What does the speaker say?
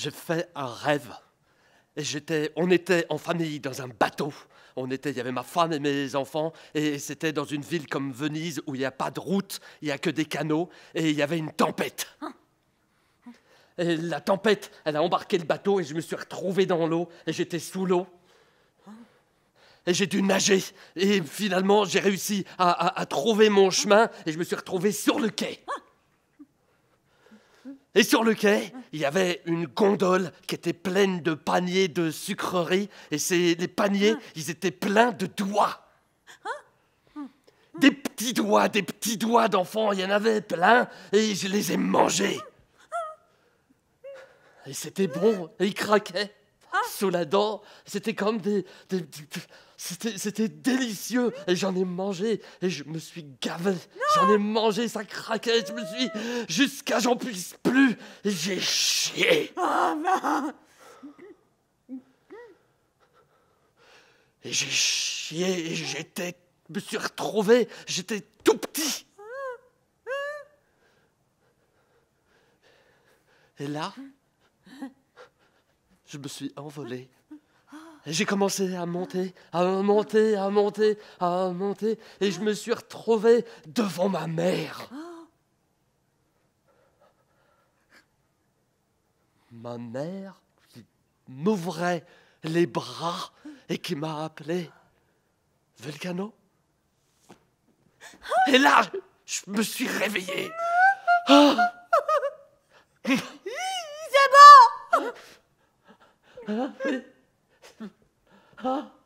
j'ai fait un rêve. Et j'étais, on était en famille dans un bateau. On était, il y avait ma femme et mes enfants, et c'était dans une ville comme Venise où il n'y a pas de route, il n'y a que des canaux, et il y avait une tempête. la tempête, elle a embarqué le bateau, et je me suis retrouvé dans l'eau, et j'étais sous l'eau. Et j'ai dû nager, et finalement j'ai réussi à trouver mon chemin, et je me suis retrouvé sur le quai. Et sur le quai, il y avait une gondole qui était pleine de paniers de sucreries. Et ces, paniers, ah. ils étaient pleins de doigts. Ah. Des petits doigts, des petits doigts d'enfants, il y en avait plein. Et je les ai mangés. Et c'était bon, et ils craquaient sous la dent. C'était comme des, c'était délicieux et j'en ai mangé et je me suis gavé. J'en ai mangé, ça craquait, je me suis jusqu'à j'en puisse plus. et J'ai chié. Oh non Et j'ai chié et j'étais me suis retrouvé, j'étais tout petit. Et là je me suis envolé. et J'ai commencé à monter, à monter, à monter, à monter, et je me suis retrouvé devant ma mère. Ma mère qui m'ouvrait les bras et qui m'a appelé Vulcano. Et là, je me suis réveillé. Ah 嗯，好。